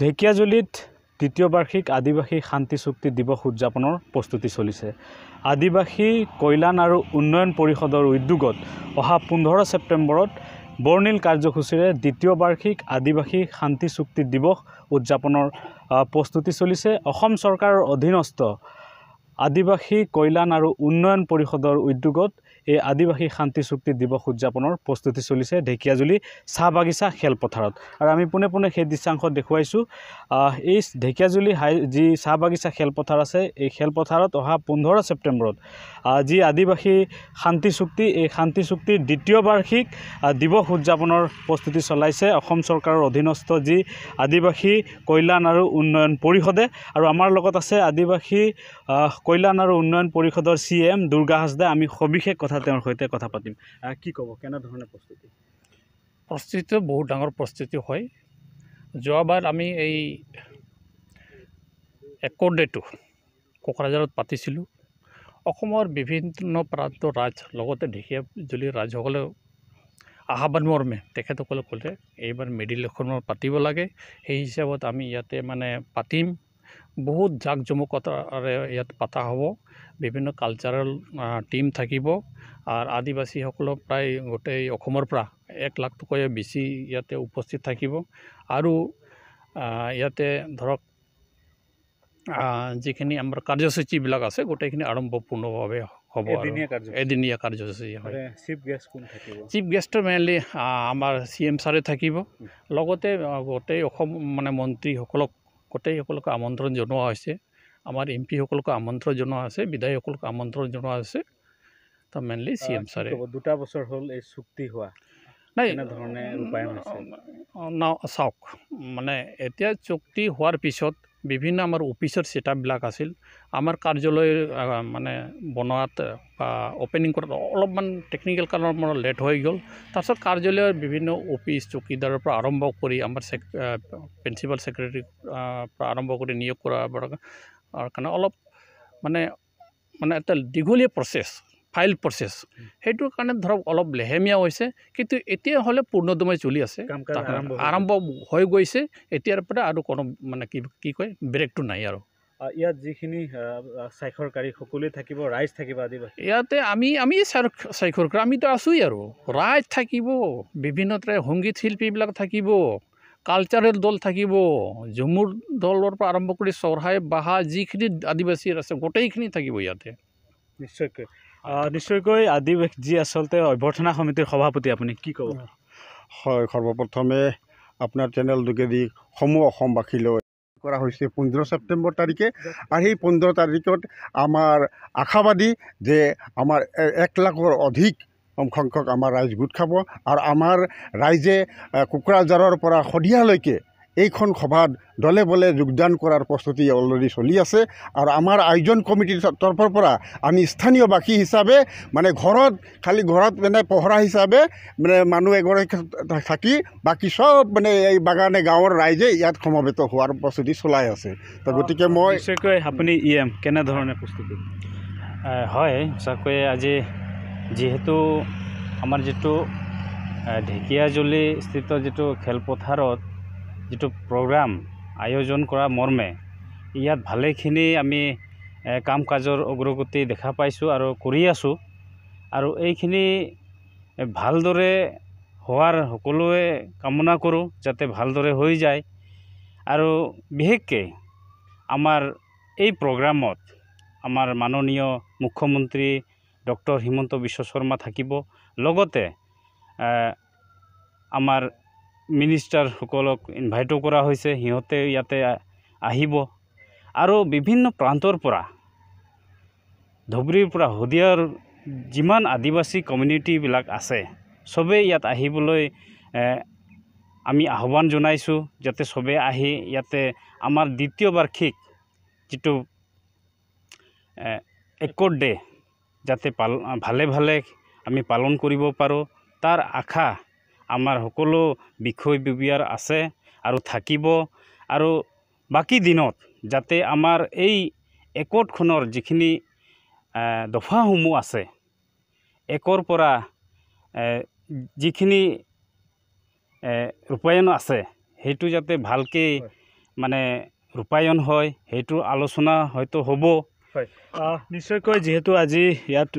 ঢেকিয়াজুলিত তৃতীয় বাৰ্ষিক আদিবাসী শান্তি চুক্তি দিৱস উদযাপনৰ প্ৰস্তুতি চলিছে আদিবাসী কল্যাণ আৰু উন্নয়ন পৰিষদৰ উদ্যোগত অহা পোন্ধৰ ছেপ্টেম্বৰত বৰ্ণিল কাৰ্যসূচীৰে দ্বিতীয় বাৰ্ষিক আদিবাসী শান্তি চুক্তি দিৱস উদযাপনৰ প্ৰস্তুতি চলিছে অসম চৰকাৰৰ অধীনস্থ আদিবাসী কল্যাণ আৰু উন্নয়ন পৰিষদৰ উদ্যোগত এই আদিবাসী শান্তি চুক্তি দিৱস উদযাপনৰ প্ৰস্তুতি চলিছে ঢেকীয়াজুলি চাহ বাগিচা খেলপথাৰত আৰু আমি পোনে পোনে সেই দৃশ্যাংশত দেখুৱাইছোঁ এই ঢেকীয়াজুলি হাই যি চাহ বাগিচা খেলপথাৰ আছে এই খেলপথাৰত অহা পোন্ধৰ ছেপ্টেম্বৰত যি আদিবাসী শান্তি চুক্তি এই শান্তি চুক্তিৰ দ্বিতীয় বাৰ্ষিক দিৱস উদযাপনৰ প্ৰস্তুতি চলাইছে অসম চৰকাৰৰ অধীনস্থ যি আদিবাসী কল্যাণ আৰু উন্নয়ন পৰিষদে আৰু আমাৰ লগত আছে আদিবাসী কল্যাণ আৰু উন্নয়ন পৰিষদৰ চি এম দুৰ্গা হাঁসদা আমি সবিশেষ কথা তেওঁৰ সৈতে কথা পাতিম কি ক'ব কেনেধৰণে প্ৰস্তুতি প্ৰস্তুতিটো বহুত ডাঙৰ প্ৰস্তুতি হয় যোৱাবাৰ আমি এই একৰ ডেটো কোকৰাঝাৰত পাতিছিলোঁ অসমৰ বিভিন্ন প্ৰান্ত ৰাজ লগতে ঢেকীয়া জুলি ৰাজসকলে আহ্বান মৰ্মে তেখেতসকলে ক'লে এইবাৰ মেডিল এখনো পাতিব লাগে সেই হিচাপত আমি ইয়াতে মানে পাতিম বহুত জাক জমকতাৰে ইয়াত পতা হ'ব বিভিন্ন কালচাৰেল টীম থাকিব আৰু আদিবাসীসকলক প্ৰায় গোটেই অসমৰ পৰা এক লাখতকৈ বেছি ইয়াতে উপস্থিত থাকিব আৰু ইয়াতে ধৰক যিখিনি আমাৰ কাৰ্যসূচীবিলাক আছে গোটেইখিনি আড়ম্বৰপূৰ্ণভাৱে হ'ব এদিনীয়া কাৰ্যসূচী হয় চিফ গেষ্টটো মেইনলি আমাৰ চি এম ছাৰে থাকিব লগতে গোটেই অসম মানে মন্ত্ৰীসকলক কটে হকলকে আমন্ত্ৰণ জনোৱা হৈছে আমাৰ এমপি হকলকে আমন্ত্ৰণ জনোৱা আছে বিধায়ক হকলকে আমন্ত্ৰণ জনোৱা আছে তা মেনলি সিএম সৰে দুটা বছৰ হল এই চুক্তি হোৱা নাই এনে ধৰণে উপায় নাই আছে মানে এতিয়া চুক্তি হোৱাৰ পিছত বিভিন্ন আমাৰ অফিচৰ চেটআপবিলাক আছিল আমাৰ কাৰ্যালয় মানে বনোৱাত বা অপেনিং কৰাত অলপমান টেকনিকেল কাৰণত মোৰ লেট হৈ গ'ল তাৰপিছত কাৰ্যালয়ৰ বিভিন্ন অফিচ চকীদাৰৰ পৰা আৰম্ভ কৰি আমাৰ চেক প্ৰিঞ্চিপাল ছেক্ৰেটেৰী পৰা আৰম্ভ কৰি নিয়োগ কৰাৰ কাৰণে অলপ মানে মানে এটা দীঘলীয়া প্ৰচেছ ফাইল প্ৰচেছ সেইটোৰ কাৰণে ধৰক অলপ লেহেমীয়া হৈছে কিন্তু এতিয়া হ'লে পূৰ্ণদমাই চলি আছে আৰম্ভ হৈ গৈছে এতিয়াৰ পৰা আৰু কোনো মানে কি কি কয় ব্ৰেকটো নাই আৰু ইয়াত যিখিনি স্বাক্ষৰকাৰী সকলোৱে থাকিব ৰাইজ থাকিব আদিবাসী ইয়াতে আমি আমি স্বাক্ষৰকাৰী আমিতো আছোঁৱেই আৰু ৰাইজ থাকিব বিভিন্ন ঠাইৰ সংগীত শিল্পীবিলাক থাকিব কালচাৰেল দল থাকিব ঝুমুৰ দলৰ পৰা আৰম্ভ কৰি চৰহাই বাহা যিখিনি আদিবাসী আছে গোটেইখিনি থাকিব ইয়াতে নিশ্চয়কৈ নিশ্চয়কৈ আদি যি আচলতে অভ্যৰ্থনা সমিতিৰ সভাপতি আপুনি কি ক'ব হয় সৰ্বপ্ৰথমে আপোনাৰ চেনেল যোগেদি সমূহ অসমবাসীলৈ কৰা হৈছে পোন্ধৰ ছেপ্টেম্বৰ তাৰিখে আৰু সেই পোন্ধৰ তাৰিখত আমাৰ আশাবাদী যে আমাৰ এক লাখৰ অধিক সংখ্যক আমাৰ ৰাইজ গোট খাব আৰু আমাৰ ৰাইজে কোকৰাঝাৰৰ পৰা শদিয়ালৈকে এইখন সভাত দলে বলে যোগদান কৰাৰ প্ৰস্তুতি অলৰেডি চলি আছে আৰু আমাৰ আয়োজন কমিটিৰ তৰফৰ পৰা আমি স্থানীয় বাসী হিচাপে মানে ঘৰত খালি ঘৰত মানে পহৰা হিচাপে মানে মানুহ এগৰাকী থাকি বাকী চব মানে এই বাগানে গাঁৱৰ ৰাইজে ইয়াত সমবেত হোৱাৰ প্ৰস্তুতি চলাই আছে তো গতিকে মই আপুনি ই এম কেনেধৰণে প্ৰস্তুতি হয় সঁচাকৈয়ে আজি যিহেতু আমাৰ যিটো ঢেকীয়াজুলিস্থিত যিটো খেলপথাৰত যিটো প্ৰগ্ৰাম আয়োজন কৰা মৰ্মে ইয়াত ভালেখিনি আমি কাম কাজৰ অগ্ৰগতি দেখা পাইছোঁ আৰু কৰি আছোঁ আৰু এইখিনি ভালদৰে হোৱাৰ সকলোৱে কামনা কৰোঁ যাতে ভালদৰে হৈ যায় আৰু বিশেষকৈ আমাৰ এই প্ৰগ্ৰামত আমাৰ মাননীয় মুখ্যমন্ত্ৰী ডক্টৰ হিমন্ত বিশ্ব শৰ্মা থাকিব লগতে আমাৰ মিনিষ্টাৰসকলক ইনভাইটো কৰা হৈছে সিহঁতে ইয়াতে আহিব আৰু বিভিন্ন প্ৰান্তৰ পৰা ধুবুৰীৰ পৰা শদিয়াৰ যিমান আদিবাসী কমিউনিটিবিলাক আছে চবেই ইয়াত আহিবলৈ আমি আহ্বান জনাইছোঁ যাতে চবে আহি ইয়াতে আমাৰ দ্বিতীয় বাৰ্ষিক যিটো একৰ ডে যাতে পাল ভালে ভালে আমি পালন কৰিব পাৰোঁ তাৰ আশা আমাৰ সকলো বিষয় বিবিয়াৰ আছে আৰু থাকিব আৰু বাকী দিনত যাতে আমাৰ এই একৰ্ডখনৰ যিখিনি দফাসমূহ আছে একৰ পৰা যিখিনি ৰূপায়ণ আছে সেইটো যাতে ভালকৈ মানে ৰূপায়ণ হয় সেইটো আলোচনা হয়তো হ'ব হয় নিশ্চয়কৈ যিহেতু আজি ইয়াত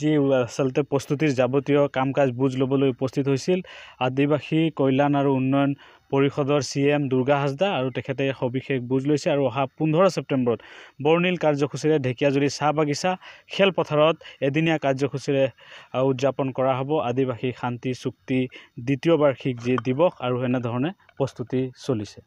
যি আচলতে প্ৰস্তুতিৰ যাৱতীয় কাম কাজ বুজ ল'বলৈ উপস্থিত হৈছিল আদিবাসী কল্যাণ আৰু উন্নয়ন পৰিষদৰ চি এম দুৰ্গা হাজদা আৰু তেখেতে সবিশেষ বুজ লৈছে আৰু অহা পোন্ধৰ ছেপ্টেম্বৰত বৰ্ণিল কাৰ্যসূচীৰে ঢেকীয়াজুৰি চাহ বাগিচা খেলপথাৰত এদিনীয়া কাৰ্যসূচীৰে উদযাপন কৰা হ'ব আদিবাসী শান্তি চুক্তি দ্বিতীয় বাৰ্ষিক যি দিৱস আৰু এনেধৰণে প্ৰস্তুতি চলিছে